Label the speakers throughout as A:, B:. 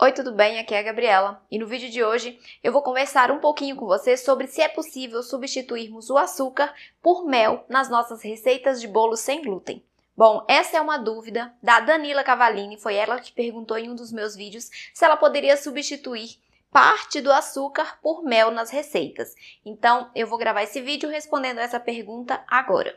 A: Oi, tudo bem? Aqui é a Gabriela e no vídeo de hoje eu vou conversar um pouquinho com você sobre se é possível substituirmos o açúcar por mel nas nossas receitas de bolo sem glúten. Bom, essa é uma dúvida da Danila Cavalini, foi ela que perguntou em um dos meus vídeos se ela poderia substituir parte do açúcar por mel nas receitas. Então, eu vou gravar esse vídeo respondendo essa pergunta agora.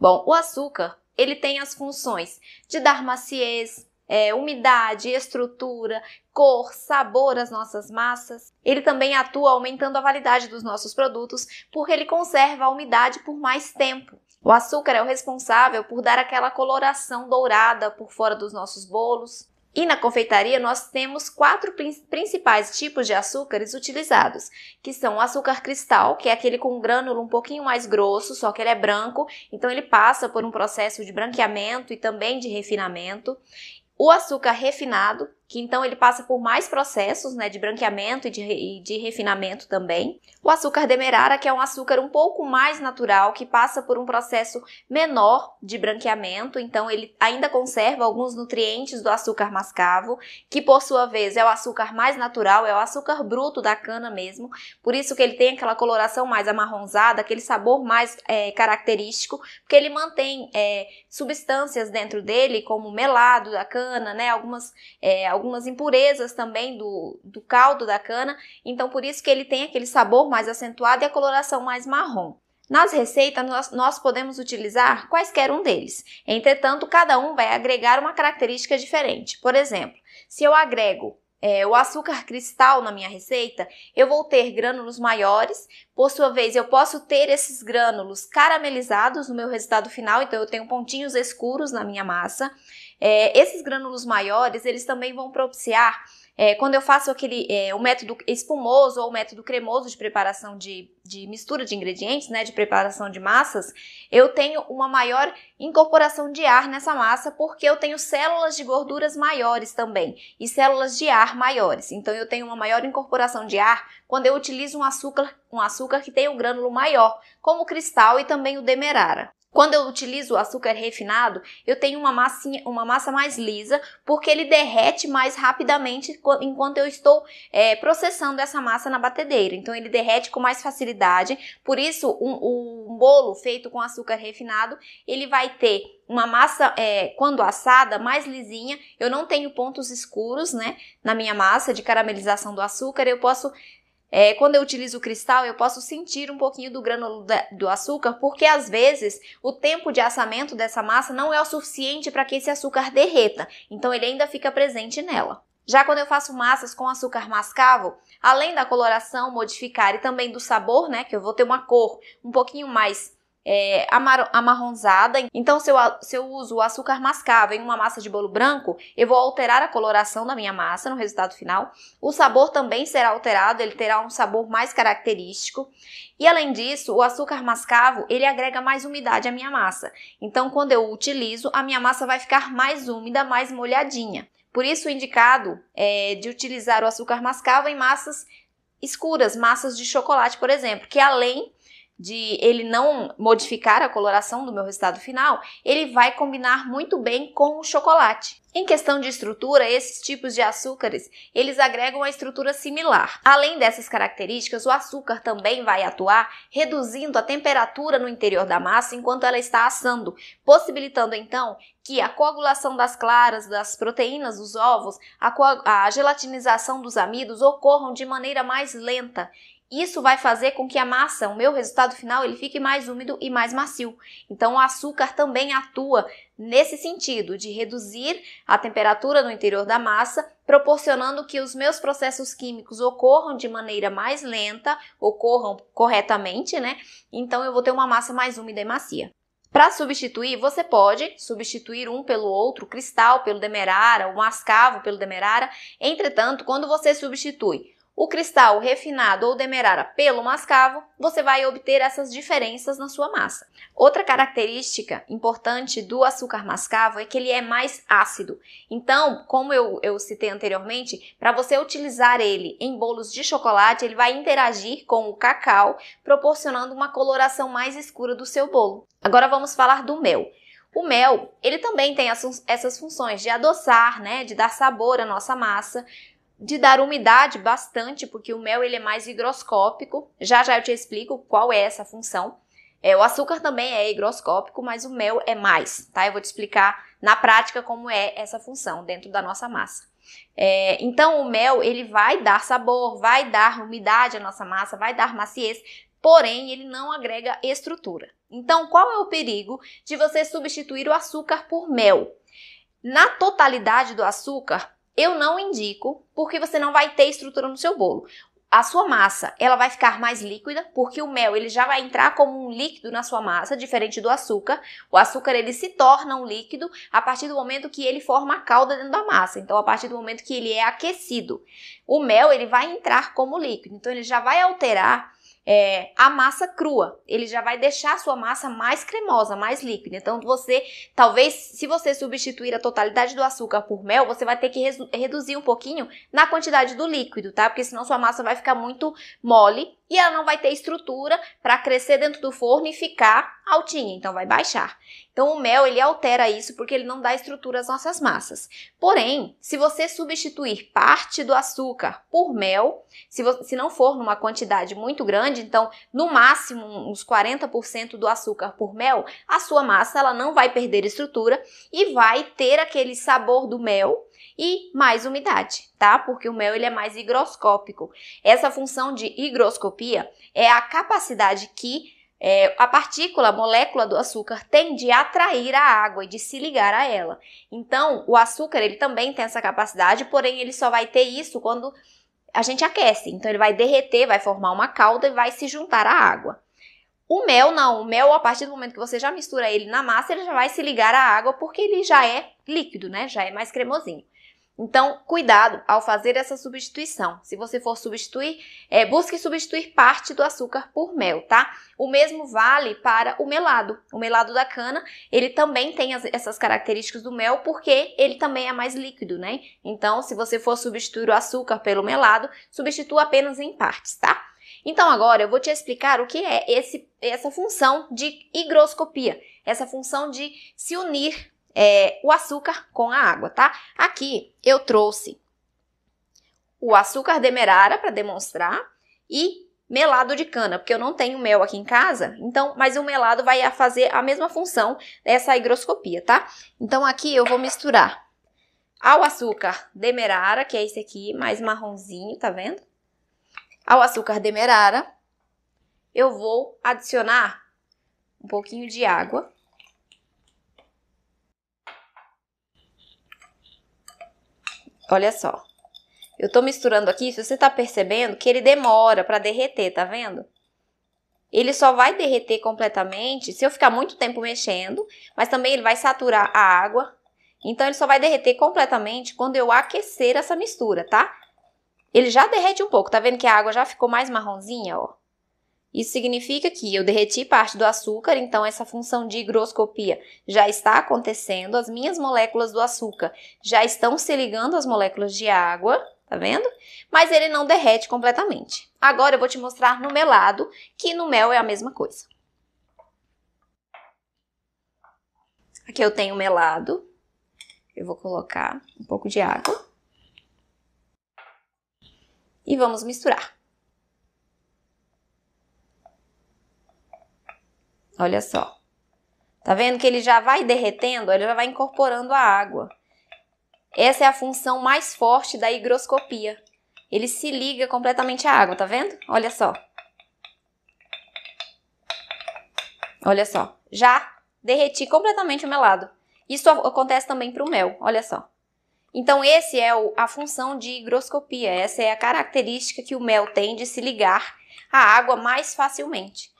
A: Bom, o açúcar, ele tem as funções de dar maciez, é, umidade, estrutura, cor, sabor às nossas massas. Ele também atua aumentando a validade dos nossos produtos, porque ele conserva a umidade por mais tempo. O açúcar é o responsável por dar aquela coloração dourada por fora dos nossos bolos. E na confeitaria nós temos quatro principais tipos de açúcares utilizados, que são o açúcar cristal, que é aquele com grânulo um pouquinho mais grosso, só que ele é branco, então ele passa por um processo de branqueamento e também de refinamento o açúcar refinado, que então ele passa por mais processos né, de branqueamento e de, e de, refinamento também. O açúcar demerara, que é um açúcar um pouco mais natural, que passa por um processo menor de branqueamento, então ele ainda conserva alguns nutrientes do açúcar mascavo, que por sua vez é o açúcar mais natural, é o açúcar bruto da cana mesmo, por isso que ele tem aquela coloração mais amarronzada, aquele sabor mais é, característico, porque ele mantém é, substâncias dentro dele, como melado da cana, né, algumas... É, algumas impurezas também do, do caldo da cana, então por isso que ele tem aquele sabor mais acentuado e a coloração mais marrom. Nas receitas, nós, nós, podemos utilizar quaisquer um deles. Entretanto, cada um vai agregar uma característica diferente. Por exemplo, se eu agrego é, o açúcar cristal na minha receita, eu vou ter grânulos maiores, por sua vez, eu posso ter esses grânulos caramelizados no meu resultado final, então eu tenho pontinhos escuros na minha massa. É, esses grânulos maiores, eles também vão propiciar é, quando eu faço aquele é, o método espumoso ou o método cremoso de preparação de, de mistura de ingredientes, né, de preparação de massas, eu tenho uma maior incorporação de ar nessa massa porque eu tenho células de gorduras maiores também e células de ar maiores. Então eu tenho uma maior incorporação de ar quando eu utilizo um açúcar, um açúcar que tem um grânulo maior, como o cristal e também o demerara. Quando eu utilizo o açúcar refinado, eu tenho uma, massinha, uma massa mais lisa, porque ele derrete mais rapidamente enquanto eu estou é, processando essa massa na batedeira. Então ele derrete com mais facilidade, por isso um, um bolo feito com açúcar refinado, ele vai ter uma massa, é, quando assada, mais lisinha, eu não tenho pontos escuros, né, na minha massa de caramelização do açúcar, eu posso é, quando eu utilizo o cristal, eu posso sentir um pouquinho do grânulo do açúcar, porque às vezes o tempo de assamento dessa massa não é o suficiente para que esse açúcar derreta, então ele ainda fica presente nela. Já quando eu faço massas com açúcar mascavo, além da coloração modificar e também do sabor, né, que eu vou ter uma cor um pouquinho mais é, amar, amarronzada. Então, se eu, se eu uso o açúcar mascavo em uma massa de bolo branco, eu vou alterar a coloração da minha massa no resultado final. O sabor também será alterado, ele terá um sabor mais característico. E além disso, o açúcar mascavo, ele agrega mais umidade à minha massa. Então, quando eu utilizo, a minha massa vai ficar mais úmida, mais molhadinha. Por isso, o indicado é de utilizar o açúcar mascavo em massas escuras, massas de chocolate, por exemplo, que além de ele não modificar a coloração do meu resultado final, ele vai combinar muito bem com o chocolate. Em questão de estrutura, esses tipos de açúcares, eles agregam uma estrutura similar. Além dessas características, o açúcar também vai atuar reduzindo a temperatura no interior da massa enquanto ela está assando, possibilitando então que a coagulação das claras, das proteínas dos ovos, a, a gelatinização dos amidos ocorram de maneira mais lenta isso vai fazer com que a massa, o meu resultado final, ele fique mais úmido e mais macio. Então o açúcar também atua nesse sentido de reduzir a temperatura no interior da massa, proporcionando que os meus processos químicos ocorram de maneira mais lenta, ocorram corretamente, né? Então eu vou ter uma massa mais úmida e macia. Para substituir, você pode substituir um pelo outro, o cristal pelo demerara, o mascavo pelo demerara. Entretanto, quando você substitui o cristal refinado ou demerara pelo mascavo, você vai obter essas diferenças na sua massa. Outra característica importante do açúcar mascavo é que ele é mais ácido. Então, como eu, eu citei anteriormente, para você utilizar ele em bolos de chocolate, ele vai interagir com o cacau, proporcionando uma coloração mais escura do seu bolo. Agora vamos falar do mel. O mel, ele também tem essas funções de adoçar, né, de dar sabor à nossa massa, de dar umidade bastante, porque o mel ele é mais higroscópico. Já já eu te explico qual é essa função. É, o açúcar também é higroscópico, mas o mel é mais, tá? Eu vou te explicar na prática como é essa função dentro da nossa massa. É, então, o mel ele vai dar sabor, vai dar umidade à nossa massa, vai dar maciez, porém ele não agrega estrutura. Então, qual é o perigo de você substituir o açúcar por mel? Na totalidade do açúcar, eu não indico, porque você não vai ter estrutura no seu bolo. A sua massa, ela vai ficar mais líquida, porque o mel, ele já vai entrar como um líquido na sua massa, diferente do açúcar. O açúcar, ele se torna um líquido a partir do momento que ele forma a calda dentro da massa. Então, a partir do momento que ele é aquecido. O mel, ele vai entrar como líquido. Então, ele já vai alterar é, a massa crua. Ele já vai deixar a sua massa mais cremosa, mais líquida. Então, você, talvez, se você substituir a totalidade do açúcar por mel, você vai ter que reduzir um pouquinho na quantidade do líquido, tá? Porque senão sua massa vai ficar muito mole e ela não vai ter estrutura para crescer dentro do forno e ficar altinha, então vai baixar. Então o mel ele altera isso porque ele não dá estrutura às nossas massas. Porém, se você substituir parte do açúcar por mel, se, se não for numa quantidade muito grande, então no máximo uns 40% do açúcar por mel, a sua massa ela não vai perder estrutura e vai ter aquele sabor do mel e mais umidade, tá? Porque o mel ele é mais higroscópico. Essa função de higroscopia é a capacidade que é, a partícula, a molécula do açúcar tem de atrair a água e de se ligar a ela. Então, o açúcar ele também tem essa capacidade, porém ele só vai ter isso quando a gente aquece. Então, ele vai derreter, vai formar uma calda e vai se juntar à água. O mel não, o mel a partir do momento que você já mistura ele na massa, ele já vai se ligar à água porque ele já é líquido, né? Já é mais cremosinho. Então, cuidado ao fazer essa substituição. Se você for substituir, é, busque substituir parte do açúcar por mel, tá? O mesmo vale para o melado. O melado da cana, ele também tem as, essas características do mel, porque ele também é mais líquido, né? Então, se você for substituir o açúcar pelo melado, substitua apenas em partes, tá? Então, agora eu vou te explicar o que é esse, essa função de higroscopia, essa função de se unir é, o açúcar com a água, tá? Aqui eu trouxe o açúcar demerara para demonstrar e melado de cana, porque eu não tenho mel aqui em casa, então, mas o melado vai fazer a mesma função dessa higroscopia, tá? Então aqui eu vou misturar ao açúcar demerara, que é esse aqui, mais marronzinho, tá vendo? Ao açúcar demerara, eu vou adicionar um pouquinho de água Olha só. Eu tô misturando aqui, se você tá percebendo que ele demora para derreter, tá vendo? Ele só vai derreter completamente se eu ficar muito tempo mexendo, mas também ele vai saturar a água. Então ele só vai derreter completamente quando eu aquecer essa mistura, tá? Ele já derrete um pouco, tá vendo que a água já ficou mais marronzinha, ó. Isso significa que eu derreti parte do açúcar, então essa função de higroscopia já está acontecendo, as minhas moléculas do açúcar já estão se ligando às moléculas de água, tá vendo? Mas ele não derrete completamente. Agora eu vou te mostrar no melado, que no mel é a mesma coisa. Aqui eu tenho melado, eu vou colocar um pouco de água e vamos misturar. Olha só. Tá vendo que ele já vai derretendo, ele já vai incorporando a água. Essa é a função mais forte da higroscopia. Ele se liga completamente à água, tá vendo? Olha só. Olha só. Já derreti completamente o melado. Isso acontece também para o mel, olha só. Então, esse é o, a função de higroscopia. Essa é a característica que o mel tem de se ligar à água mais facilmente.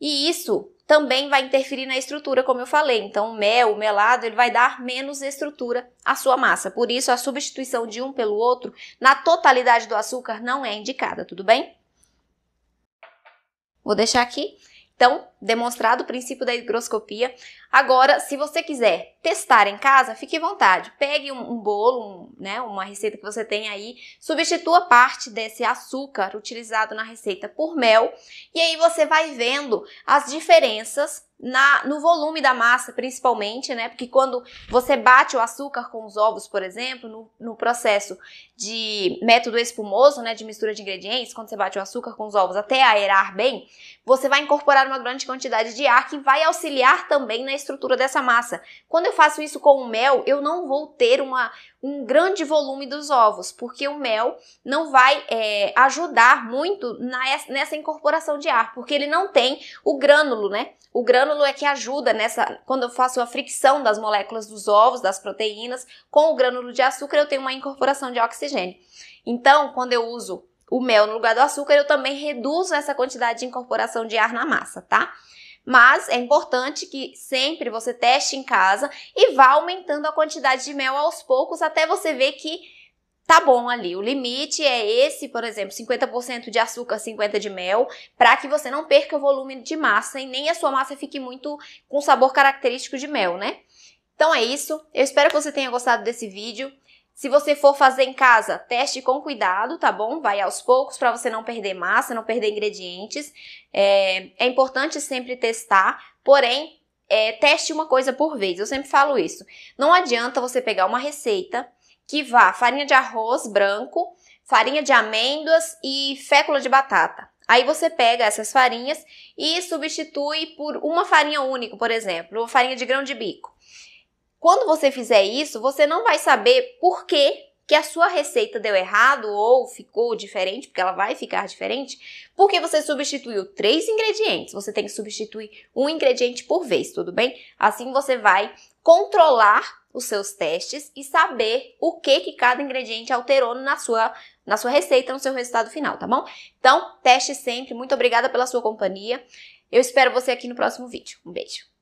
A: E isso também vai interferir na estrutura, como eu falei. Então, o mel, o melado, ele vai dar menos estrutura à sua massa. Por isso, a substituição de um pelo outro na totalidade do açúcar não é indicada, tudo bem? Vou deixar aqui. Então, demonstrado o princípio da higroscopia. Agora, se você quiser testar em casa, fique à vontade. Pegue um, um bolo, um, né, uma receita que você tem aí, substitua parte desse açúcar utilizado na receita por mel e aí você vai vendo as diferenças na, no volume da massa, principalmente, né? Porque quando você bate o açúcar com os ovos, por exemplo, no, no, processo de método espumoso, né? De mistura de ingredientes, quando você bate o açúcar com os ovos até aerar bem, você vai incorporar uma grande quantidade de ar que vai auxiliar também na estrutura dessa massa. Quando eu faço isso com o mel, eu não vou ter uma, um grande volume dos ovos, porque o mel não vai é, ajudar muito na, nessa incorporação de ar, porque ele não tem o grânulo, né? O grânulo é que ajuda nessa. Quando eu faço a fricção das moléculas dos ovos, das proteínas, com o grânulo de açúcar, eu tenho uma incorporação de oxigênio. Então, quando eu uso o mel no lugar do açúcar, eu também reduzo essa quantidade de incorporação de ar na massa, tá? mas é importante que sempre você teste em casa e vá aumentando a quantidade de mel aos poucos até você ver que tá bom ali. O limite é esse, por exemplo, 50% de açúcar, 50% de mel, para que você não perca o volume de massa e nem a sua massa fique muito com sabor característico de mel, né? Então é isso. Eu espero que você tenha gostado desse vídeo. Se você for fazer em casa, teste com cuidado, tá bom? Vai aos poucos para você não perder massa, não perder ingredientes. É, é importante sempre testar, porém, é, teste uma coisa por vez. Eu sempre falo isso. Não adianta você pegar uma receita que vá farinha de arroz branco, farinha de amêndoas e fécula de batata. Aí você pega essas farinhas e substitui por uma farinha única, por exemplo, uma farinha de grão de bico. Quando você fizer isso, você não vai saber por que que a sua receita deu errado ou ficou diferente, porque ela vai ficar diferente, porque você substituiu três ingredientes. Você tem que substituir um ingrediente por vez, tudo bem? Assim você vai controlar os seus testes e saber o que que cada ingrediente alterou na sua na sua receita, no seu resultado final, tá bom? Então, teste sempre. Muito obrigada pela sua companhia. Eu espero você aqui no próximo vídeo. Um beijo.